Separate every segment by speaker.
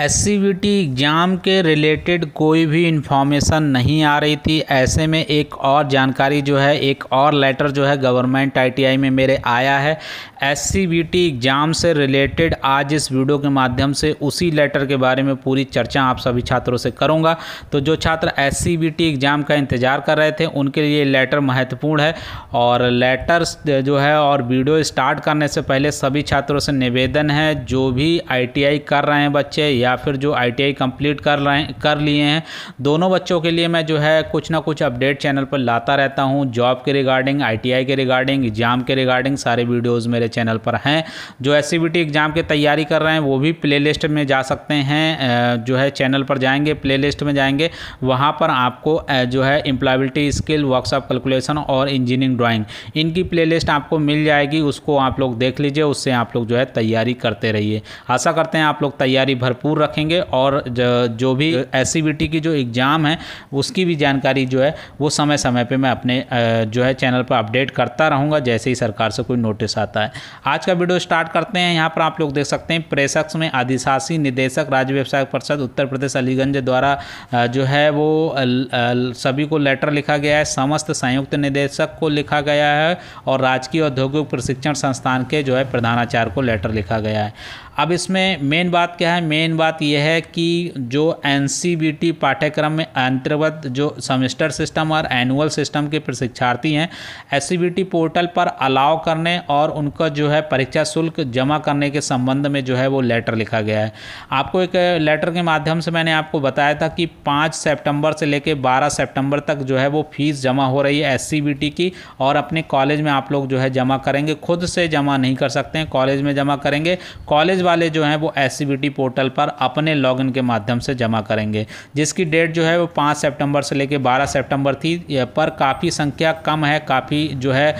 Speaker 1: S exam के related कोई भी इन्फॉर्मेशन नहीं आ रही थी ऐसे में एक और जानकारी जो है एक और लेटर जो है गवर्नमेंट आईटीआई में मेरे आया है एस एग्ज़ाम से रिलेटेड आज इस वीडियो के माध्यम से उसी लेटर के बारे में पूरी चर्चा आप सभी छात्रों से करूंगा तो जो छात्र एस एग्ज़ाम का इंतज़ार कर रहे थे उनके लिए लेटर महत्वपूर्ण है और लेटर जो है और वीडियो स्टार्ट करने से पहले सभी छात्रों से निवेदन है जो भी आई कर रहे हैं बच्चे या फिर जो आई कंप्लीट कर रहे कर लिए हैं दोनों बच्चों के लिए मैं जो है कुछ ना कुछ अपडेट चैनल पर लाता रहता हूँ जॉब के रिगार्डिंग आई के रिगार्डिंग एग्ज़ाम के रिगार्डिंग सारे वीडियोज़ मेरे चैनल पर हैं जो एस एग्ज़ाम की तैयारी कर रहे हैं वो भी लिस्ट में जा सकते हैं जो है चैनल पर जाएंगे लिस्ट में जाएंगे वहाँ पर आपको जो है एम्प्लॉयबिलिटी स्किल वर्कशॉप कैलकुलेशन और इंजीनियरिंग ड्राॅइंग इनकी प्लेलिस्ट आपको मिल जाएगी उसको आप लोग देख लीजिए उससे आप लोग जो है तैयारी करते रहिए आशा करते हैं आप लोग तैयारी भरपूर दूर रखेंगे और जो भी एस की जो एग्ज़ाम है उसकी भी जानकारी जो है वो समय समय पर मैं अपने जो है चैनल पर अपडेट करता रहूँगा जैसे ही सरकार से कोई नोटिस आता है आज का वीडियो स्टार्ट करते हैं यहाँ पर आप लोग देख सकते हैं प्रेसक्स में आदिशासी निदेशक राज्य व्यवसाय परिषद उत्तर प्रदेश अलीगंज द्वारा जो है वो सभी को लेटर लिखा गया है समस्त संयुक्त निदेशक को लिखा गया है और राजकीय औद्योगिक प्रशिक्षण संस्थान के जो है प्रधानाचार्य को लेटर लिखा गया है अब इसमें मेन बात क्या है मेन बात यह है कि जो एन पाठ्यक्रम में अंतर्गत जो सेमेस्टर सिस्टम और एनुअल सिस्टम के प्रशिक्षार्थी हैं एस पोर्टल पर अलाव करने और उनका जो है परीक्षा शुल्क जमा करने के संबंध में जो है वो लेटर लिखा गया है आपको एक लेटर के माध्यम से मैंने आपको बताया था कि पाँच सेप्टेम्बर से लेकर बारह सेप्टेम्बर तक जो है वो फीस जमा हो रही है एस की और अपने कॉलेज में आप लोग जो है जमा करेंगे खुद से जमा नहीं कर सकते हैं कॉलेज में जमा करेंगे कॉलेज कॉलेज वाले जो हैं वो एस पोर्टल पर अपने लॉगिन के माध्यम से जमा करेंगे जिसकी डेट जो है वो पाँच सेप्टेम्बर से लेकर बारह सेप्टेम्बर थी पर काफ़ी संख्या कम है काफ़ी जो है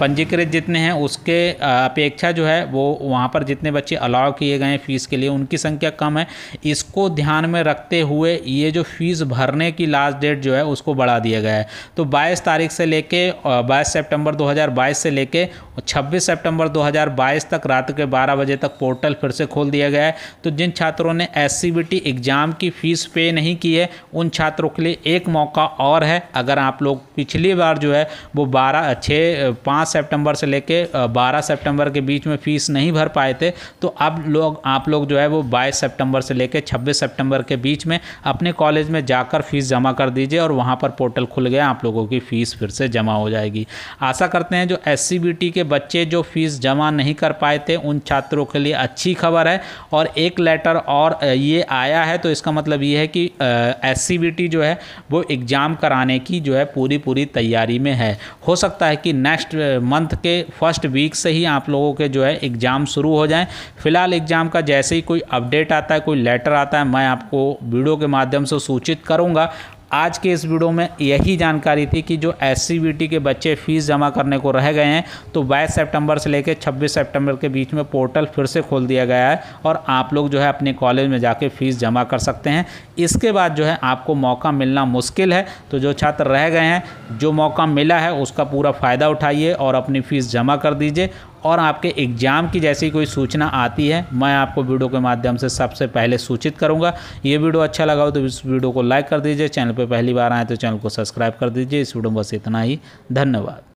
Speaker 1: पंजीकृत जितने हैं उसके अपेक्षा जो है वो वहाँ पर जितने बच्चे अलाउ किए गए हैं फ़ीस के लिए उनकी संख्या कम है इसको ध्यान में रखते हुए ये जो फ़ीस भरने की लास्ट डेट जो है उसको बढ़ा दिया गया है तो बाईस तारीख से लेके बाईस सेप्टेम्बर 2022 से लेके और 26 सितंबर 2022 तक रात के 12 बजे तक पोर्टल फिर से खोल दिया गया है तो जिन छात्रों ने एस एग्ज़ाम की फ़ीस पे नहीं की है उन छात्रों के लिए एक मौका और है अगर आप लोग पिछली बार जो है वो बारह छः पाँच सेप्टेम्बर से लेके बारह सितंबर के बीच में फ़ीस नहीं भर पाए थे तो अब लोग आप लोग जो है वो बाईस सेप्टेम्बर से लेकर छब्बीस सेप्टेम्बर के बीच में अपने कॉलेज में जाकर फ़ीस जमा कर दीजिए और वहाँ पर पोर्टल खुल गया आप लोगों की फ़ीस फिर से जमा हो जाएगी आशा करते हैं जो एस के बच्चे जो फीस जमा नहीं कर पाए थे उन छात्रों के लिए अच्छी खबर है और एक लेटर और ये आया है तो इसका मतलब ये है कि एस जो है वो एग्ज़ाम कराने की जो है पूरी पूरी तैयारी में है हो सकता है कि नेक्स्ट मंथ के फर्स्ट वीक से ही आप लोगों के जो है एग्ज़ाम शुरू हो जाएँ फिलहाल एग्ज़ाम का जैसे ही कोई अपडेट आता है कोई लेटर आता है मैं आपको वीडियो के माध्यम से सूचित करूँगा आज के इस वीडियो में यही जानकारी थी कि जो एस के बच्चे फ़ीस जमा करने को रह गए हैं तो बाईस सेप्टेम्बर से लेकर छब्बीस सेप्टेम्बर के बीच में पोर्टल फिर से खोल दिया गया है और आप लोग जो है अपने कॉलेज में जाके फ़ीस जमा कर सकते हैं इसके बाद जो है आपको मौका मिलना मुश्किल है तो जो छात्र रह गए हैं जो मौका मिला है उसका पूरा फ़ायदा उठाइए और अपनी फ़ीस जमा कर दीजिए और आपके एग्ज़ाम की जैसी कोई सूचना आती है मैं आपको वीडियो के माध्यम से सबसे पहले सूचित करूँगा ये वीडियो अच्छा लगा हो तो इस वीडियो को लाइक कर दीजिए चैनल पर पहली बार आएँ तो चैनल को सब्सक्राइब कर दीजिए इस वीडियो में बस इतना ही धन्यवाद